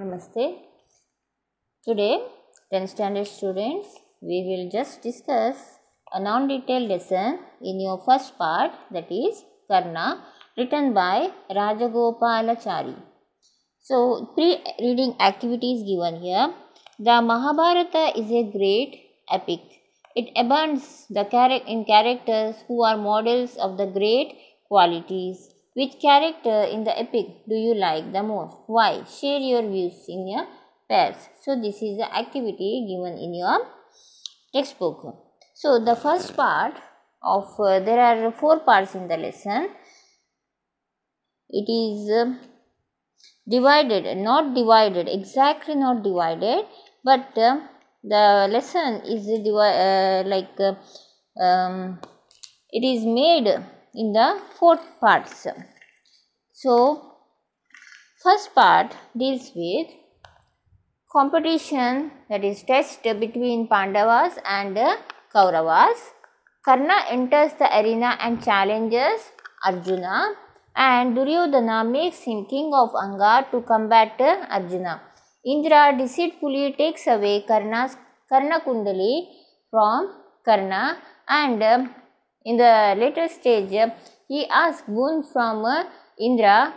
Namaste. Today, 10th standard students, we will just discuss a non-detailed lesson in your first part that is Karna written by Rajagopalachari. So, pre reading activities given here. The Mahabharata is a great epic. It abounds the char- in characters who are models of the great qualities which character in the epic do you like the most? Why? Share your views in your pairs. So this is the activity given in your textbook. So the first part of uh, there are four parts in the lesson. It is uh, divided, not divided, exactly not divided, but uh, the lesson is uh, like uh, um, it is made in the fourth parts. So, first part deals with competition that is test between Pandavas and Kauravas. Karna enters the arena and challenges Arjuna and Duryodhana makes him king of Anga to combat Arjuna. Indra deceitfully takes away Karna's Karna Kundali from Karna and in the later stage, he asked boon from uh, Indra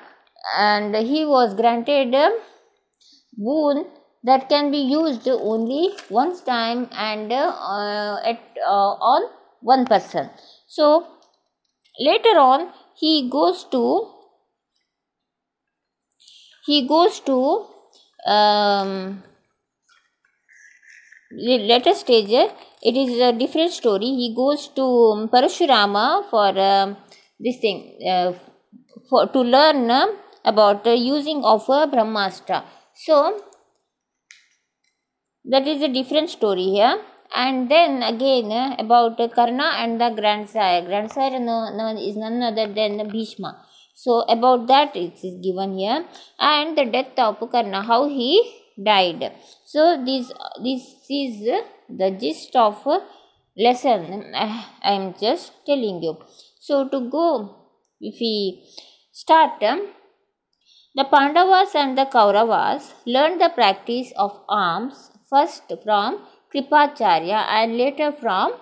and he was granted uh, boon that can be used only once time and uh, at uh, on one person so later on he goes to he goes to um, later stage it is a different story he goes to um, parashurama for uh, this thing uh, for to learn um, about uh, using of a brahmastra so that is a different story here and then again uh, about uh, karna and the grandsire grandsire no, no, is none other than bhishma so about that it is given here and the death of karna how he died. So this this is the gist of lesson I am just telling you. So to go, if we start, the Pandavas and the Kauravas learned the practice of arms first from Kripacharya and later from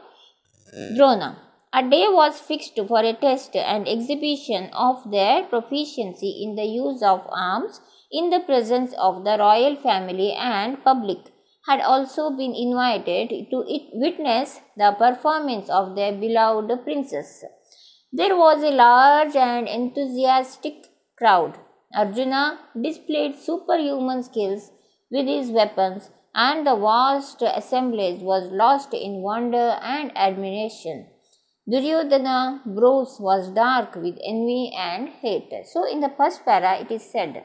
Drona. A day was fixed for a test and exhibition of their proficiency in the use of arms in the presence of the royal family and public had also been invited to witness the performance of their beloved princess. There was a large and enthusiastic crowd. Arjuna displayed superhuman skills with his weapons, and the vast assemblage was lost in wonder and admiration. Duryodhana's brows was dark with envy and hate. So, in the first para, it is said.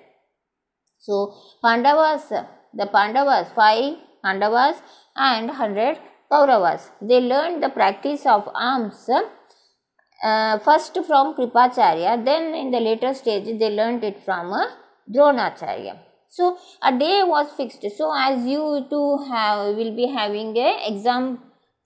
So, Pandavas, the Pandavas, 5 Pandavas and 100 Kauravas, they learned the practice of arms uh, first from Kripacharya, then in the later stage they learned it from uh, Dronacharya. So a day was fixed. So as you two have will be having a exam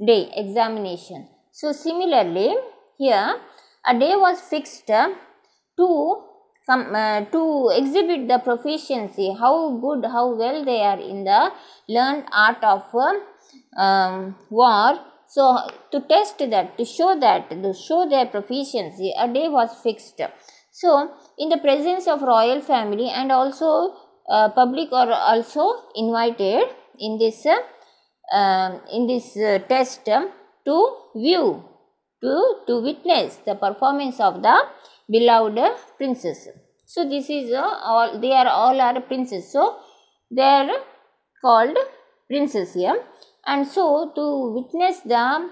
day examination. So similarly here a day was fixed to some uh, to exhibit the proficiency how good how well they are in the learned art of um, um, war so to test that to show that to show their proficiency a day was fixed so in the presence of royal family and also uh, public are also invited in this uh, um, in this uh, test um, to view to to witness the performance of the beloved princess. So this is all they are all are princes. So they are called princes here. And so to witness the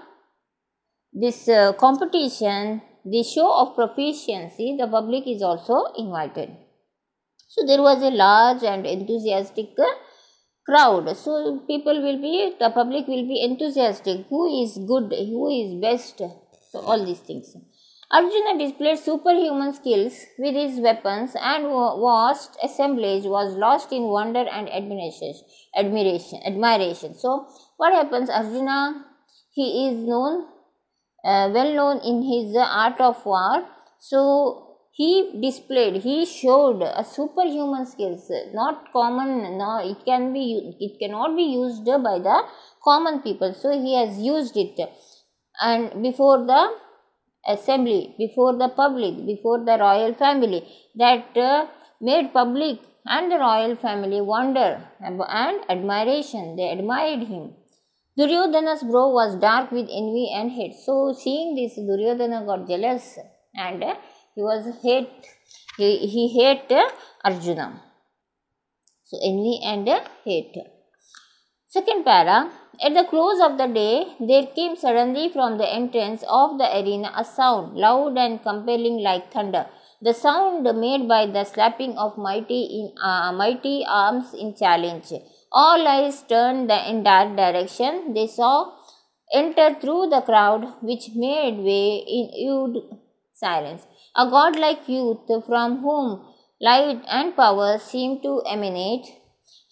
this uh, competition, the show of proficiency, the public is also invited. So there was a large and enthusiastic crowd. So people will be, the public will be enthusiastic. Who is good? Who is best? So all these things. Arjuna displayed superhuman skills with his weapons and vast assemblage was lost in wonder and admiration. Admiration. So, what happens? Arjuna, he is known, uh, well known in his art of war. So, he displayed, he showed a uh, superhuman skills, not common. No, it can be, it cannot be used by the common people. So, he has used it, and before the assembly, before the public, before the royal family, that uh, made public and the royal family wonder and admiration. They admired him. Duryodhana's brow was dark with envy and hate. So, seeing this, Duryodhana got jealous and uh, he was hate. He, he hate uh, Arjuna. So, envy and hate. Second para, at the close of the day, there came suddenly from the entrance of the arena a sound, loud and compelling like thunder. The sound made by the slapping of mighty, in, uh, mighty arms in challenge. All eyes turned the, entire direction. They saw enter through the crowd, which made way in awed silence. A godlike youth from whom light and power seemed to emanate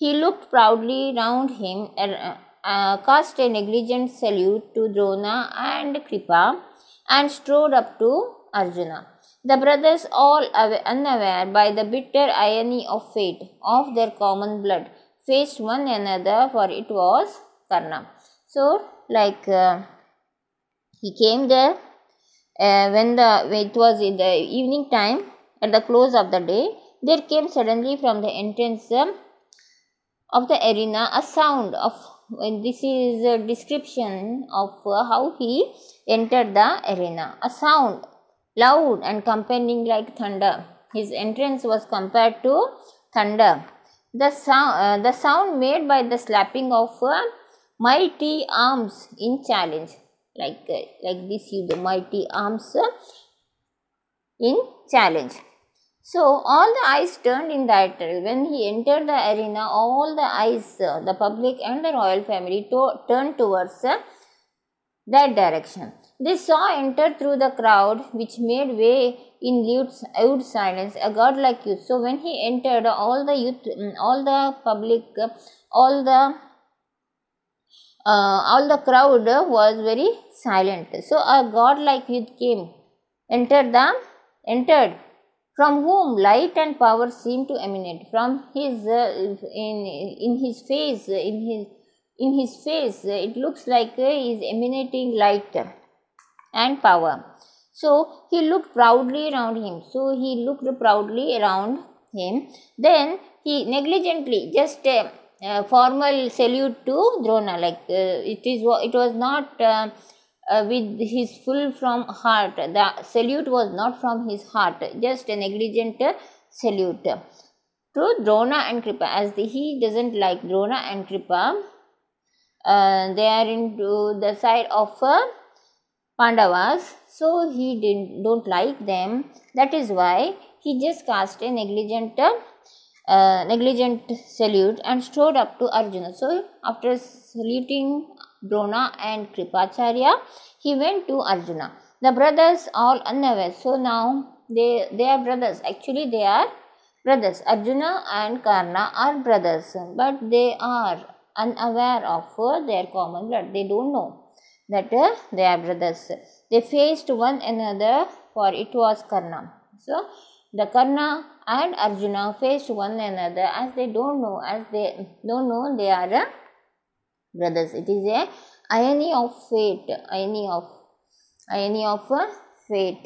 he looked proudly round him, uh, uh, cast a negligent salute to Drona and Kripa, and strode up to Arjuna. The brothers, all unaware by the bitter irony of fate of their common blood, faced one another, for it was Karna. So, like uh, he came there uh, when the when it was in the evening time at the close of the day. There came suddenly from the entrance um, of the arena a sound of this is a description of how he entered the arena a sound loud and compelling like thunder his entrance was compared to thunder the sound uh, the sound made by the slapping of uh, mighty arms in challenge like uh, like this you the mighty arms uh, in challenge so all the eyes turned in that direction. Uh, when he entered the arena, all the eyes, uh, the public and the royal family to- turned towards uh, that direction. They saw enter through the crowd, which made way in loud silence, a god like youth. So when he entered, all the youth, mm, all the public, all the uh, all the crowd was very silent. So a god like youth came, entered the entered from whom light and power seem to emanate from his uh, in in his face uh, in his in his face uh, it looks like uh, he is emanating light and power so he looked proudly around him so he looked proudly around him then he negligently just uh, uh, formal salute to drona like it is it was not uh, with his full from heart. The salute was not from his heart, just a negligent salute. To Drona and Kripa, as the, he doesn't like Drona and Kripa, uh, they are into the side of uh, Pandavas, so he didn't don't like them. That is why he just cast a negligent. Uh, uh negligent salute and strode up to Arjuna. So, after saluting Drona and Kripacharya. He went to Arjuna. The brothers all unaware. So now they, they are brothers. Actually, they are brothers. Arjuna and Karna are brothers, but they are unaware of their common blood. They don't know that uh, they are brothers. They faced one another for it was Karna. So, the Karna and Arjuna faced one another as they don't know, as they don't know they are uh, brothers it is a irony of fate irony of irony of fate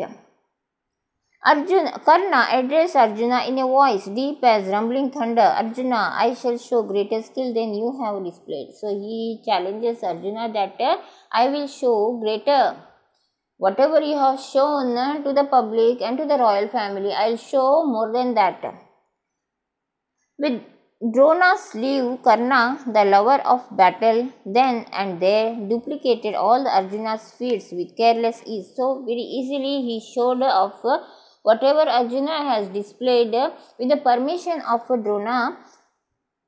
Arjuna Karna addressed Arjuna in a voice deep as rumbling thunder. Arjuna, I shall show greater skill than you have displayed. So he challenges Arjuna that uh, I will show greater whatever you have shown uh, to the public and to the royal family. I'll show more than that. With Drona slew Karna, the lover of battle, then and there duplicated all the Arjuna's feats with careless ease. So very easily he showed off whatever Arjuna has displayed with the permission of Drona,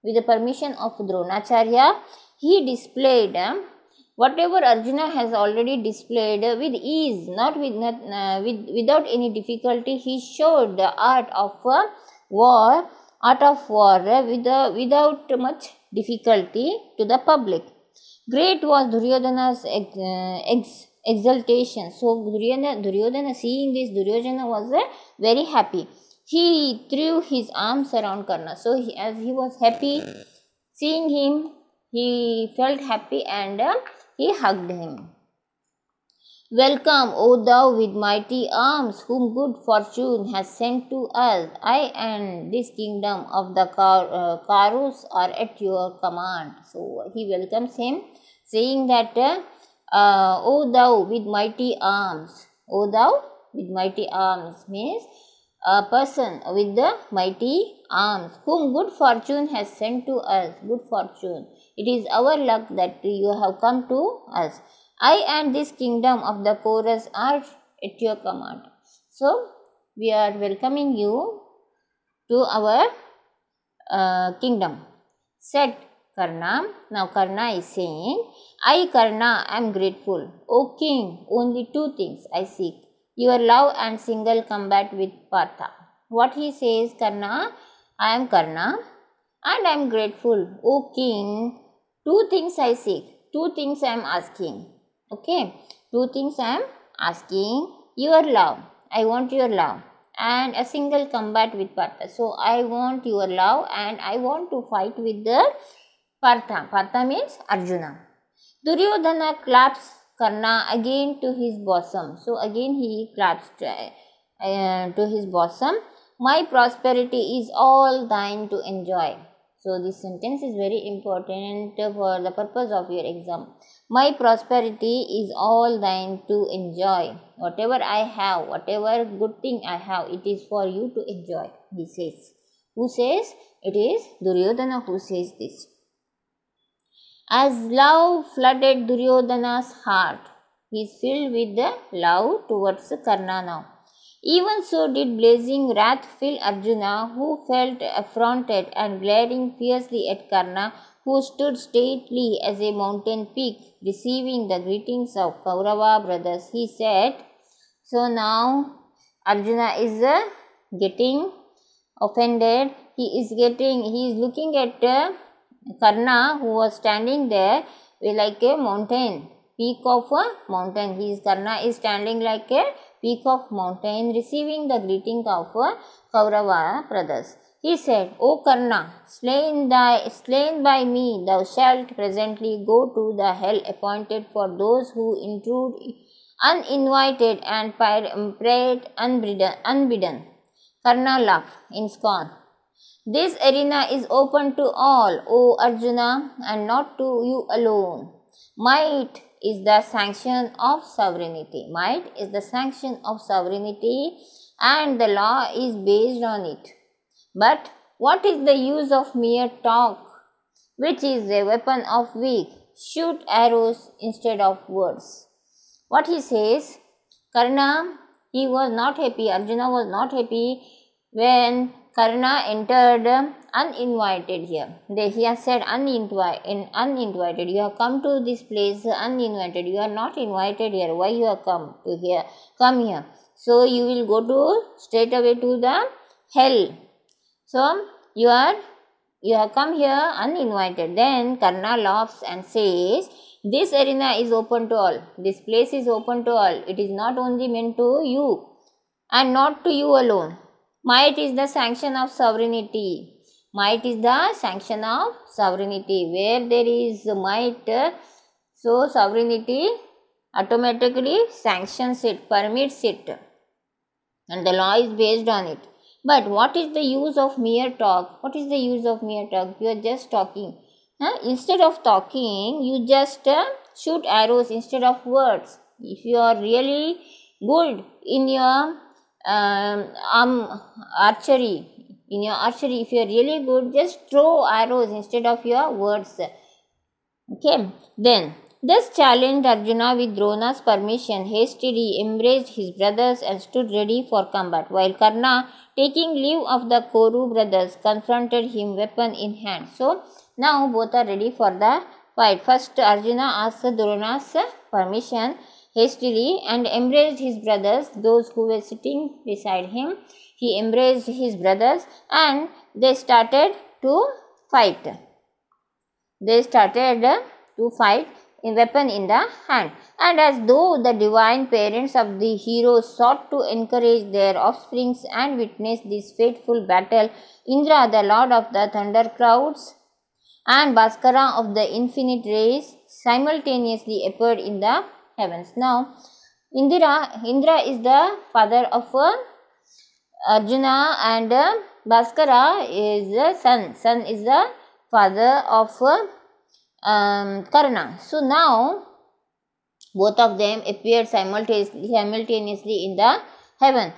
with the permission of Dronacharya, he displayed um, whatever Arjuna has already displayed with ease, not with not uh, with without any difficulty. He showed the art of uh, war art of war without, without much difficulty to the public. Great was Duryodhana's ex, uh, ex, exultation. So Duryodhana, Duryodhana, seeing this, Duryodhana was uh, very happy. He threw his arms around Karna. So he, as he was happy seeing him, he felt happy and uh, he hugged him. Welcome, O thou with mighty arms, whom good fortune has sent to us. I and this kingdom of the Kar- uh, Karus are at your command. So he welcomes him, saying that, uh, uh, O thou with mighty arms, O thou with mighty arms means a person with the mighty arms, whom good fortune has sent to us. Good fortune. It is our luck that you have come to us. I and this kingdom of the chorus are at your command. So, we are welcoming you to our uh, kingdom. Said Karna. Now, Karna is saying, I, Karna, am grateful. O king, only two things I seek your love and single combat with Partha. What he says, Karna, I am Karna and I am grateful. O king, two things I seek, two things I am asking okay two things i'm asking your love i want your love and a single combat with partha so i want your love and i want to fight with the partha partha means arjuna duryodhana claps karna again to his bosom so again he claps to, uh, to his bosom my prosperity is all thine to enjoy so this sentence is very important for the purpose of your exam. My prosperity is all thine to enjoy. Whatever I have, whatever good thing I have, it is for you to enjoy, he says. Who says? It is Duryodhana who says this. As love flooded Duryodhana's heart, he is filled with the love towards Karna now. Even so did blazing wrath fill Arjuna, who felt affronted and glaring fiercely at Karna, who stood stately as a mountain peak, receiving the greetings of Kaurava brothers. He said, So now Arjuna is uh, getting offended. He is getting, he is looking at uh, Karna, who was standing there like a mountain, peak of a mountain. His Karna is standing like a peak of mountain receiving the greeting of Kaurava brothers. He said, O Karna, slain, thy, slain by me, thou shalt presently go to the hell appointed for those who intrude uninvited and parade um, unbidden. Karna laughed in scorn. This arena is open to all, O Arjuna, and not to you alone. Might is the sanction of sovereignty. Might is the sanction of sovereignty and the law is based on it. But what is the use of mere talk, which is a weapon of weak? Shoot arrows instead of words. What he says, Karna, he was not happy, Arjuna was not happy when Karna entered uninvited here. They, he has said uninvi- in, uninvited. You have come to this place uninvited. You are not invited here. Why you have come to here? Come here. So you will go to straight away to the hell. So you are you have come here uninvited. Then Karna laughs and says, This arena is open to all. This place is open to all. It is not only meant to you and not to you alone. Might is the sanction of sovereignty. Might is the sanction of sovereignty. Where there is might, so sovereignty automatically sanctions it, permits it. And the law is based on it. But what is the use of mere talk? What is the use of mere talk? You are just talking. Huh? Instead of talking, you just uh, shoot arrows instead of words. If you are really good in your um, um, archery, in your archery if you're really good just throw arrows instead of your words okay then this challenged Arjuna with Drona's permission. Hastily embraced his brothers and stood ready for combat, while Karna, taking leave of the Koru brothers, confronted him weapon in hand. So now both are ready for the fight. First, Arjuna asked Drona's permission hastily and embraced his brothers, those who were sitting beside him he embraced his brothers and they started to fight. They started to fight a weapon in the hand. And as though the divine parents of the heroes sought to encourage their offsprings and witness this fateful battle, Indra, the lord of the thunder clouds, and Bhaskara of the infinite rays simultaneously appeared in the heavens. Now, Indira, Indra is the father of Arjuna and uh, Bhaskara is the son. Son is the father of uh, um, Karna. So now both of them appeared simultaneously in the heaven.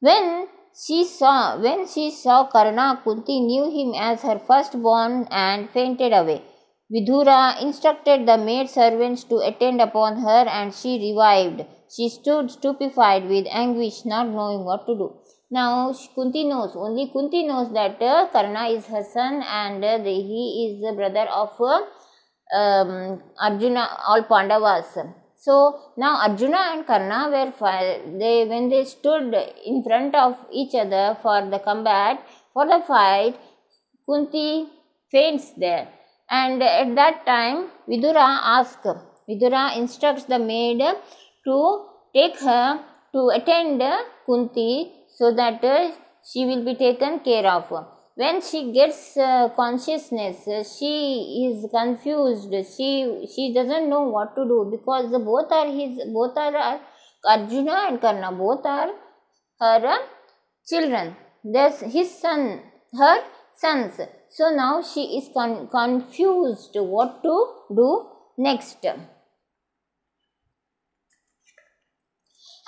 When she saw when she saw Karna, Kunti knew him as her firstborn and fainted away. Vidura instructed the maid servants to attend upon her and she revived. She stood stupefied with anguish, not knowing what to do. Now Kunti knows, only Kunti knows that uh, Karna is her son and uh, the, he is the brother of uh, um, Arjuna, all Pandavas. So now Arjuna and Karna were they when they stood in front of each other for the combat for the fight, Kunti faints there. And at that time, Vidura asks, Vidura instructs the maid to take her to attend Kunti so that she will be taken care of. When she gets uh, consciousness, she is confused. She she doesn't know what to do because both are his both are Arjuna and Karna. Both are her children. There's his son, her sons. So now she is con confused what to do next.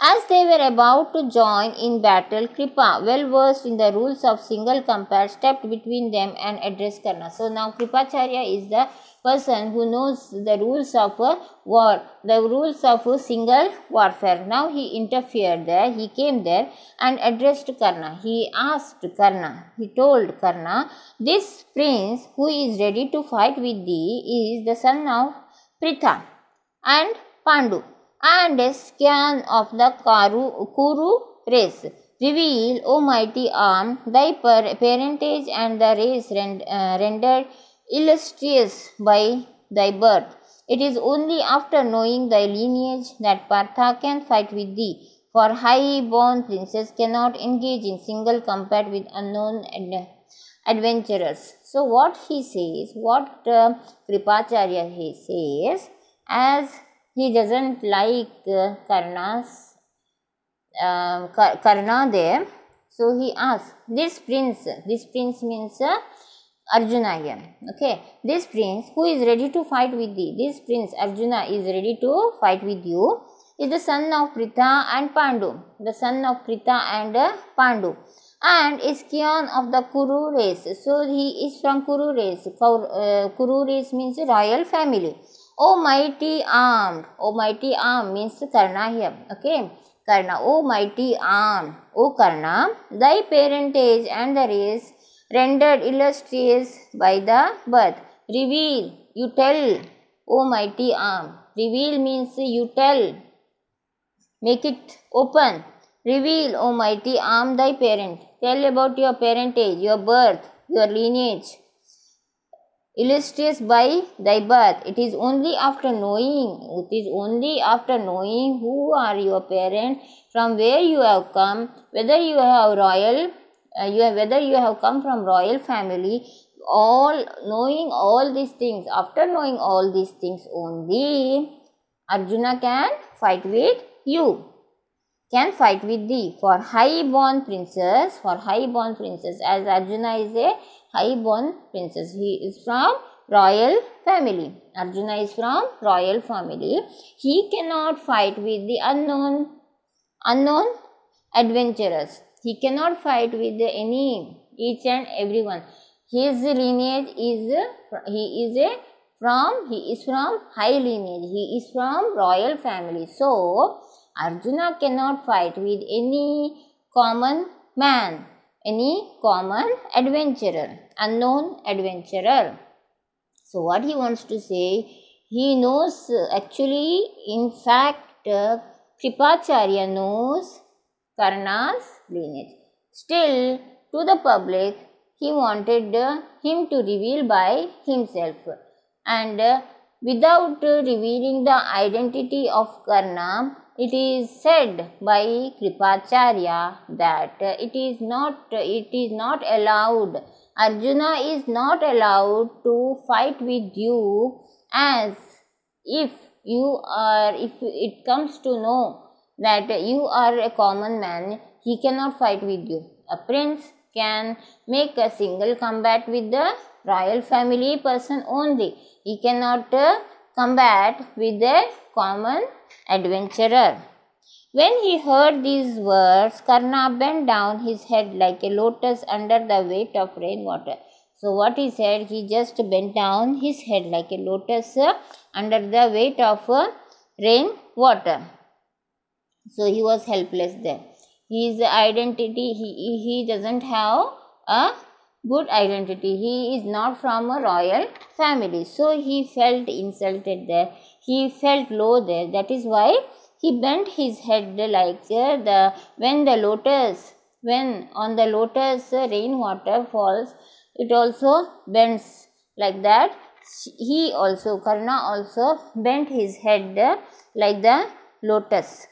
As they were about to join in battle, Kripa, well versed in the rules of single compare, stepped between them and addressed Karna. So now Kripacharya is the person who knows the rules of war, the rules of single warfare. Now he interfered there, he came there and addressed Karna. He asked Karna, he told Karna, This prince who is ready to fight with thee is the son of Pritha and Pandu and a scan of the Kuru race. Reveal, O mighty arm, thy parentage and the race rend, uh, rendered illustrious by thy birth. It is only after knowing thy lineage that Partha can fight with thee, for high-born princes cannot engage in single combat with unknown ad adventurers. So what he says, what uh, Kripacharya he says, as he doesn't like uh, Karna's um, Karna there. So he asks, this prince, this prince means uh, Arjuna here. Okay, this prince who is ready to fight with thee, this prince Arjuna is ready to fight with you, is the son of Pritha and Pandu, the son of Pritha and uh, Pandu and is Kion of the Kuru race. So he is from Kuru race. Uh, Kuru race means royal family. O mighty arm. O mighty arm means karna here. Okay. Karna. O mighty arm. O Karna. Thy parentage and the race rendered illustrious by the birth. Reveal. You tell. O mighty arm. Reveal means you tell. Make it open. Reveal, O mighty arm, thy parent. Tell about your parentage, your birth, your lineage illustrious by thy birth. It is only after knowing, it is only after knowing who are your parents, from where you have come, whether you have royal, uh, you have, whether you have come from royal family, all knowing all these things, after knowing all these things only, Arjuna can fight with you can fight with thee for high born princes for high born princes as arjuna is a high-born princess. He is from royal family. Arjuna is from royal family. He cannot fight with the unknown, unknown adventurers. He cannot fight with any, each and everyone. His lineage is, he is a from, he is from high lineage. He is from royal family. So, Arjuna cannot fight with any common man any common adventurer, unknown adventurer. So, what he wants to say, he knows actually, in fact, uh, Kripacharya knows Karna's lineage. Still, to the public, he wanted uh, him to reveal by himself. And uh, without uh, revealing the identity of Karna, it is said by Kripacharya that it is not it is not allowed Arjuna is not allowed to fight with you as if you are if it comes to know that you are a common man he cannot fight with you a prince can make a single combat with the royal family person only he cannot uh, combat with the common adventurer. When he heard these words, Karna bent down his head like a lotus under the weight of rainwater. So, what he said, he just bent down his head like a lotus under the weight of uh, rainwater. So, he was helpless there. His identity, he, he doesn't have a good identity. He is not from a royal family. So, he felt insulted there he felt low there. That is why he bent his head like uh, the when the lotus when on the lotus rainwater falls, it also bends like that. He also Karna also bent his head like the lotus.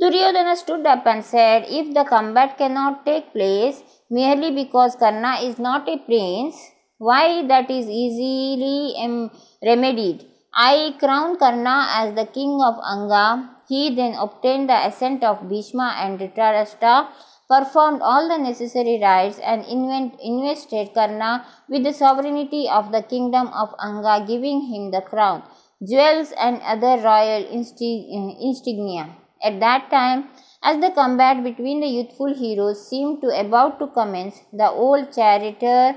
Duryodhana stood up and said, If the combat cannot take place merely because Karna is not a prince, why that is easily remedied. I crown Karna as the king of Anga. He then obtained the assent of Bhishma and Dhritarashtra, performed all the necessary rites, and invested Karna with the sovereignty of the kingdom of Anga, giving him the crown, jewels, and other royal insignia. At that time, as the combat between the youthful heroes seemed to about to commence, the old charioteer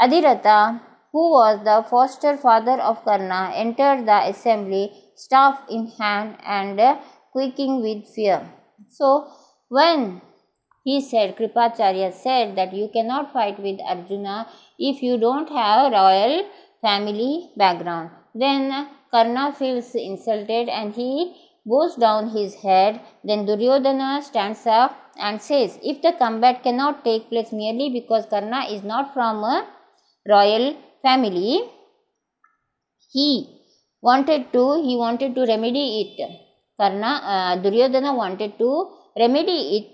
Adhiratha who was the foster father of Karna, entered the assembly, staff in hand and uh, quaking with fear. So, when he said, Kripacharya said that you cannot fight with Arjuna if you don't have royal family background. Then Karna feels insulted and he bows down his head. Then Duryodhana stands up and says, If the combat cannot take place merely because Karna is not from a uh, royal family he wanted to he wanted to remedy it karna uh, duryodhana wanted to remedy it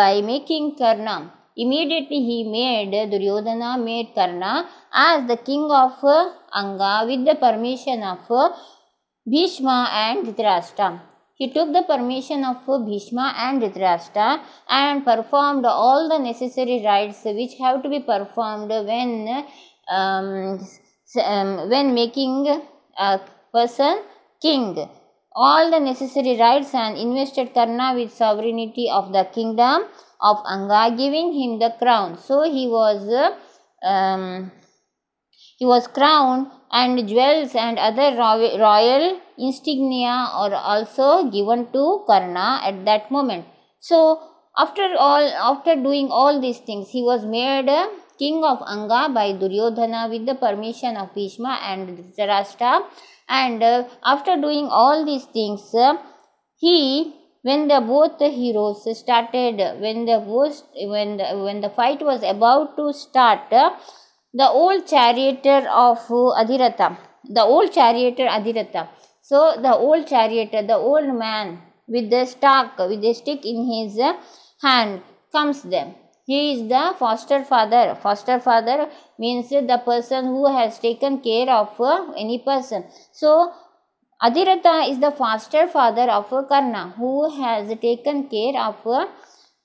by making karna immediately he made duryodhana made karna as the king of anga with the permission of bhishma and dhritarashtra he took the permission of bhishma and dhritarashtra and performed all the necessary rites which have to be performed when um, um, when making a person king. All the necessary rights and invested Karna with sovereignty of the kingdom of Anga, giving him the crown. So he was uh, um, he was crowned, and jewels and other royal insignia are also given to Karna at that moment. So after all, after doing all these things, he was made. Uh, king of Anga by Duryodhana with the permission of Bhishma and Dhritarashtra. And uh, after doing all these things, uh, he when the both the heroes started when the both when the, when the fight was about to start uh, the old charioteer of adhiratha the old charioteer adhiratha so the old charioteer the old man with the staff with the stick in his uh, hand comes them he is the foster father foster father means the person who has taken care of uh, any person so Adhiratha is the foster father of Karna who has taken care of uh,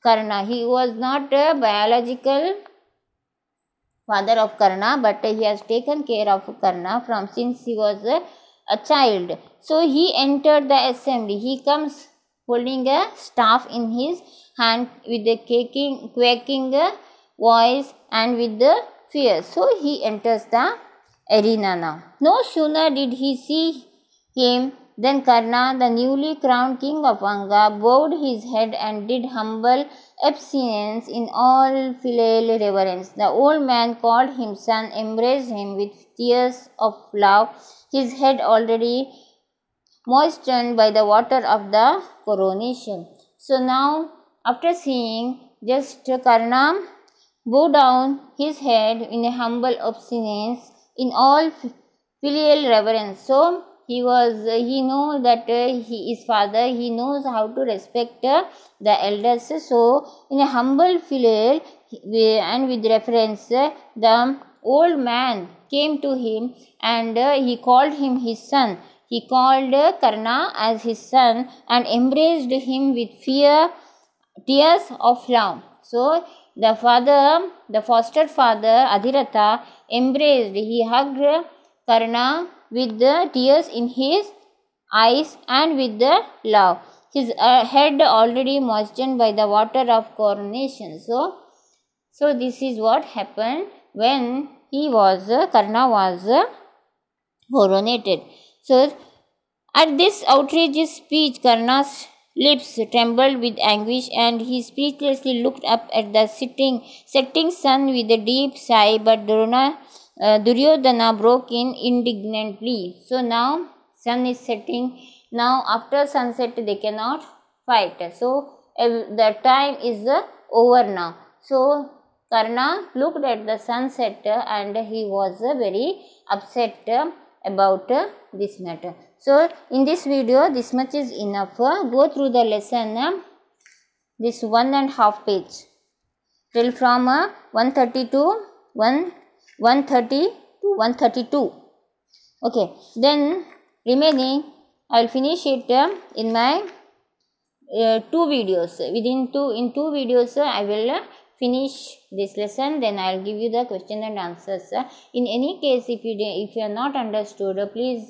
Karna. He was not a biological father of Karna but he has taken care of Karna from since he was a, a child. So he entered the assembly. He comes holding a staff in his and with the quaking, quaking voice and with the fear. So he enters the arena now. No sooner did he see him than Karna, the newly crowned king of Anga, bowed his head and did humble obeisance in all filial reverence. The old man called him son, embraced him with tears of love, his head already moistened by the water of the coronation. So now after seeing just Karna bow down his head in a humble obeisance in all filial reverence. So he was, he knows that uh, he is father, he knows how to respect uh, the elders. So in a humble filial and with reference, uh, the old man came to him and he called him his son. He called Karna as his son and embraced him with fear tears of love. So the father, the foster father Adhiratha embraced, he hugged Karna with the tears in his eyes and with the love. His uh, head already moistened by the water of coronation. So, so this is what happened when he was uh, Karna was uh, coronated. So, at this outrageous speech, Karna's lips trembled with anguish, and he speechlessly looked up at the sitting, setting sun with a deep sigh. But uh, Duryodhana broke in indignantly. So now sun is setting. Now after sunset they cannot fight. So uh, the time is uh, over now. So Karna looked at the sunset uh, and he was uh, very upset uh, about this matter. So in this video this much is enough. Go through the lesson um, this one and half page till from uh, 130 to 1 130 to 132. Okay then remaining I will finish it um, in my uh, two videos within two in two videos uh, I will uh, finish this lesson then I'll give you the question and answers in any case if you if you are not understood please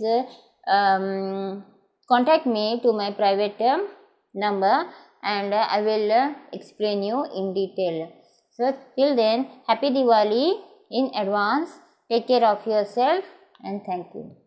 um, contact me to my private um, number and I will uh, explain you in detail. So till then happy Diwali in advance. Take care of yourself and thank you.